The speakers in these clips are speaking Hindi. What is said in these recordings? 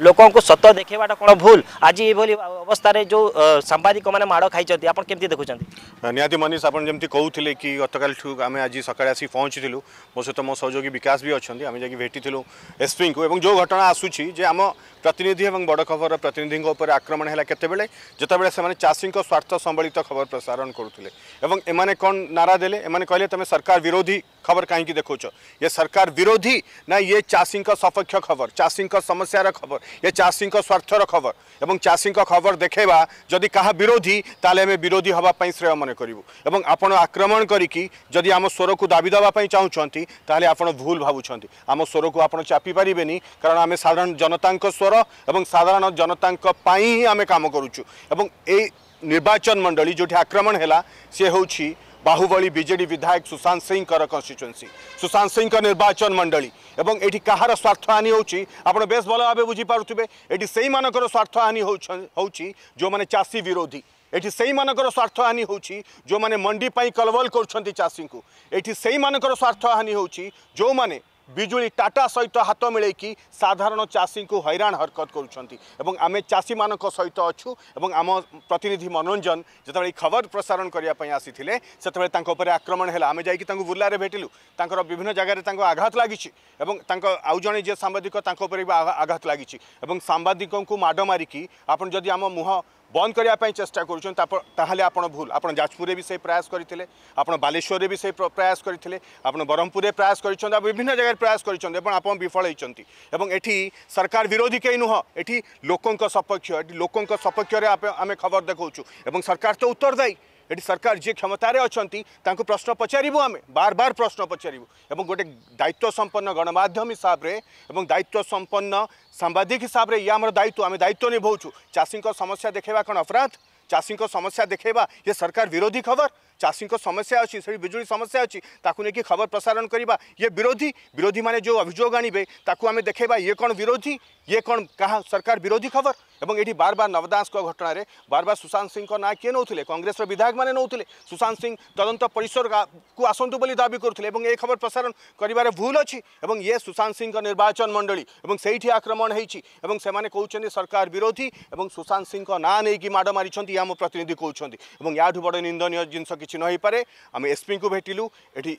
लोकों सत देखेबाटा कौन भूल आज ये अवस्था जो सांबादिक माड़ खाई आप कमी देखुं निहाती आप कहते कि गतकाल आम आज सका आसी पहुँचूँ मो सहित मो सहयोगी विकास भी अच्छा आम जैसे भेटीलु एसपी को जो घटना आसूची आम प्रतिनिधि और बड़ खबर प्रतिनिधि आक्रमण है केतबले जितेबाला से चाषी स्वार्थ संबलित खबर प्रसारण करुले एम कौन नारा दे कहले तुम सरकार विरोधी खबर कहीं देखो ये सरकार विरोधी ना ये चाषी सपक्ष खबर चाषी समस्यार खबर ये चाषी स्वार्थर खबर एवं चाषी खबर देखा जदि क्या विरोधी ताले आम विरोधी हाँपाई श्रेय मन करूँ एवं आपण आक्रमण करके जदि आम स्वर को दाबी देवाई चाहूँ ताल आप भूल भावुं आम स्वर को आप चापी पारे कारण आम साधारण जनता स्वर और साधारण जनता ही आम कम करुचु निर्वाचन मंडली जो आक्रमण है सी हूँ बाहुबली विजेडी विधायक सुशांत सिंह कन्स्टिट्युएन्सी सुशांत सिंह निर्वाचन मंडली ये कहार स्वार्थ हानि होने बेस भल भाव बुझीपे ये से स्वार्थ हानि हो मैंने चाषी विरोधी ये से स्वार्थ हानि हो मंडीपाई कलवल करी को ये से स्वार्थ हानि हो जो मैंने ବିଜୁଳି ଟାଟା ସହିତ ହାତ ମିଳେଇକି ସାଧାରଣ ଚାଷୀଙ୍କୁ ହଇରାଣ ହରକତ କରୁଛନ୍ତି ଏବଂ ଆମେ ଚାଷୀମାନଙ୍କ ସହିତ ଅଛୁ ଏବଂ ଆମ ପ୍ରତିନିଧି ମନୋରଞ୍ଜନ ଯେତେବେଳେ ଖବର ପ୍ରସାରଣ କରିବା ପାଇଁ ଆସିଥିଲେ ସେତେବେଳେ ତାଙ୍କ ଉପରେ ଆକ୍ରମଣ ହେଲା ଆମେ ଯାଇକି ତାଙ୍କୁ ବୁର୍ଲାରେ ଭେଟିଲୁ ତାଙ୍କର ବିଭିନ୍ନ ଜାଗାରେ ତାଙ୍କୁ ଆଘାତ ଲାଗିଛି ଏବଂ ତାଙ୍କ ଆଉ ଜଣେ ଯିଏ ସାମ୍ବାଦିକ ତାଙ୍କ ଉପରେ ବି ଆଘାତ ଲାଗିଛି ଏବଂ ସାମ୍ବାଦିକଙ୍କୁ ମାଡ଼ ମାରିକି ଆପଣ ଯଦି ଆମ ମୁହଁ বন্ধ করা চেষ্টা করছেন তাহলে আপনার ভুল আপনার যাজপুরে বি সেই প্রয়াস করে আপনার বালেশ্বরে বি সেই প্রয়াস করে আপনার ব্রহ্মপুরে প্রয়াস করছেন বিভিন্ন জায়গায় প্রয়াস করছেন এবং আপনার বিফল হয়েছেন এবং এটি সরকার বিরোধী কে নুহ এটি লোক সপক্ষ এটি লোক সপক্ষে আমি খবর দেখাচ্ছু এবং সরকার তো উত্তরদায়ী ये सरकार जी क्षमत अच्छा प्रश्न पचारू आम बार बार प्रश्न पचारू एवं गोटे दायित्व संपन्न गणमाम हिसाब से दायित्व संपन्न सांबादिक हिसाब से ये आम दायित्व आम दायित्व निभाऊ चाषी समस्या देखा कौन अपराध चाषी समस्या देखा ये सरकार विरोधी खबर चाषी समस्या अच्छी से विजु समस्या अच्छी खबर प्रसारण करवा ये विरोधी विरोधी मैंने जो अभोग आने आम देखा ये कौन विरोधी ये कौन का सरकार विरोधी खबर एवं ये बार बार नवदास घटन बार बार सुशांत सिंह ना किए नौ कंग्रेस विधायक मैंने नौते सुशांत सिंह तदंत परिसर को आसतु बोली दावी करुते ये खबर प्रसारण करार भूल अच्छी ये सुशांत सिंह निर्वाचन मंडली से आक्रमण होने कौन सरकार विरोधी और सुशांत सिंह ना नहीं कि मड़ मार्च या मो प्रतिनिधि कौन हैं या बड़ निंदन जिनस कि কিছু ন হয়ে আমি এসপি কু ভেটিলু এটি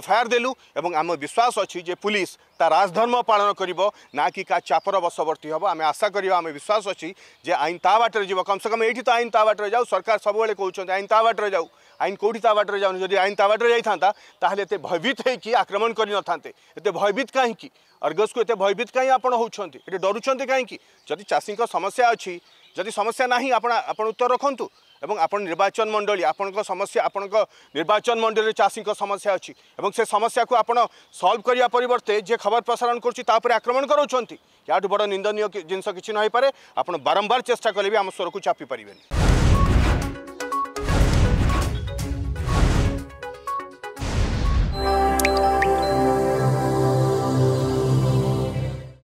এফআইআর দেলু এবং আমার বিশ্বাস অ যে পুলিশ ତା ରାଜଧର୍ମ ପାଳନ କରିବ ନା କି କାହା ଚାପର ବଶବର୍ତ୍ତୀ ହେବ ଆମେ ଆଶା କରିବା ଆମେ ବିଶ୍ୱାସ ଅଛି ଯେ ଆଇନ ତା ବାଟରେ ଯିବ କମ୍ସେ କମ୍ ଏଇଠି ତ ଆଇନ ତା ବାଟରେ ଯାଉ ସରକାର ସବୁବେଳେ କହୁଛନ୍ତି ଆଇନ ତା ବାଟରେ ଯାଉ ଆଇନ କେଉଁଠି ତା ବାଟରେ ଯାଉନି ଯଦି ଆଇନ ତା ବାଟରେ ଯାଇଥାନ୍ତା ତାହେଲେ ଏତେ ଭୟଭୀତ ହେଇକି ଆକ୍ରମଣ କରିନଥାନ୍ତେ ଏତେ ଭୟଭୀତ କାହିଁକି ଅର୍ଗସକୁ ଏତେ ଭୟଭୀତ କାହିଁ ଆପଣ ହେଉଛନ୍ତି ଏଠି ଡରୁଛନ୍ତି କାହିଁକି ଯଦି ଚାଷୀଙ୍କ ସମସ୍ୟା ଅଛି ଯଦି ସମସ୍ୟା ନାହିଁ ଆପଣ ଆପଣ ଉତ୍ତର ରଖନ୍ତୁ ଏବଂ ଆପଣ ନିର୍ବାଚନ ମଣ୍ଡଳୀ ଆପଣଙ୍କ ସମସ୍ୟା ଆପଣଙ୍କ ନିର୍ବାଚନ ମଣ୍ଡଳୀରେ ଚାଷୀଙ୍କ ସମସ୍ୟା ଅଛି ଏବଂ ସେ ସମସ୍ୟାକୁ ଆପଣ ସଲ୍ଭ କରିବା ପରିବର୍ତ୍ତେ ଯେ খবর প্রসারণ করছি তাপরে আক্রমণ করছেন ইয়াঠু বড় নিন্দনীয় জিনিস কিছু নইপরে আপনার বারম্বার চেষ্টা কলে বি আমার স্বরক চাপি পারবেনি